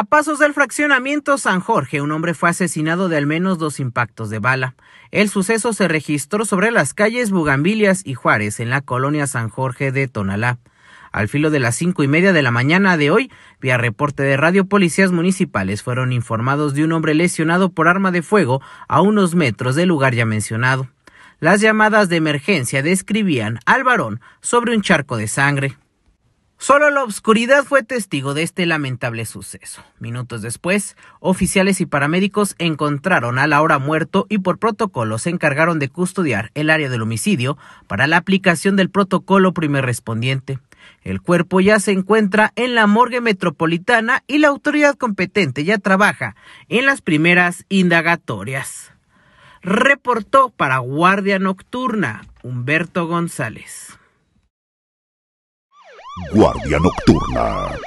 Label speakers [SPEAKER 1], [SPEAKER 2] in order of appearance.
[SPEAKER 1] A pasos del fraccionamiento San Jorge, un hombre fue asesinado de al menos dos impactos de bala. El suceso se registró sobre las calles Bugambilias y Juárez, en la colonia San Jorge de Tonalá. Al filo de las cinco y media de la mañana de hoy, vía reporte de radio, policías municipales fueron informados de un hombre lesionado por arma de fuego a unos metros del lugar ya mencionado. Las llamadas de emergencia describían al varón sobre un charco de sangre. Solo la obscuridad fue testigo de este lamentable suceso. Minutos después, oficiales y paramédicos encontraron a ahora muerto y por protocolo se encargaron de custodiar el área del homicidio para la aplicación del protocolo primer respondiente. El cuerpo ya se encuentra en la morgue metropolitana y la autoridad competente ya trabaja en las primeras indagatorias. Reportó para Guardia Nocturna Humberto González.
[SPEAKER 2] Guardia Nocturna.